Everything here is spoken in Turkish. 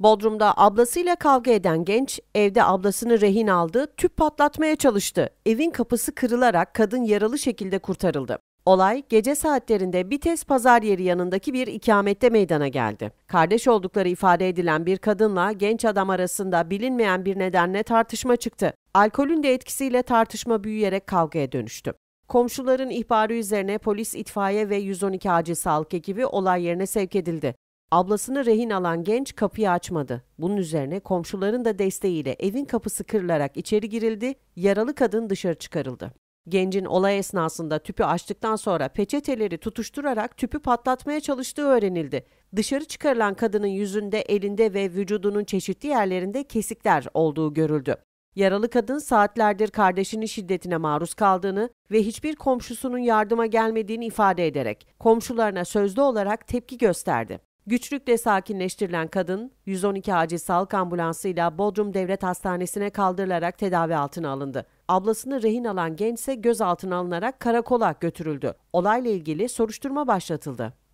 Bodrum'da ablasıyla kavga eden genç evde ablasını rehin aldı, tüp patlatmaya çalıştı. Evin kapısı kırılarak kadın yaralı şekilde kurtarıldı. Olay gece saatlerinde Bites pazar yeri yanındaki bir ikamette meydana geldi. Kardeş oldukları ifade edilen bir kadınla genç adam arasında bilinmeyen bir nedenle tartışma çıktı. Alkolün de etkisiyle tartışma büyüyerek kavgaya dönüştü. Komşuların ihbarı üzerine polis, itfaiye ve 112 acil sağlık ekibi olay yerine sevk edildi. Ablasını rehin alan genç kapıyı açmadı. Bunun üzerine komşuların da desteğiyle evin kapısı kırılarak içeri girildi, yaralı kadın dışarı çıkarıldı. Gencin olay esnasında tüpü açtıktan sonra peçeteleri tutuşturarak tüpü patlatmaya çalıştığı öğrenildi. Dışarı çıkarılan kadının yüzünde, elinde ve vücudunun çeşitli yerlerinde kesikler olduğu görüldü. Yaralı kadın saatlerdir kardeşinin şiddetine maruz kaldığını ve hiçbir komşusunun yardıma gelmediğini ifade ederek komşularına sözlü olarak tepki gösterdi. Güçlükle sakinleştirilen kadın 112 acil sağlık ambulansıyla Bodrum Devlet Hastanesi'ne kaldırılarak tedavi altına alındı. Ablasını rehin alan genç ise gözaltına alınarak karakola götürüldü. Olayla ilgili soruşturma başlatıldı.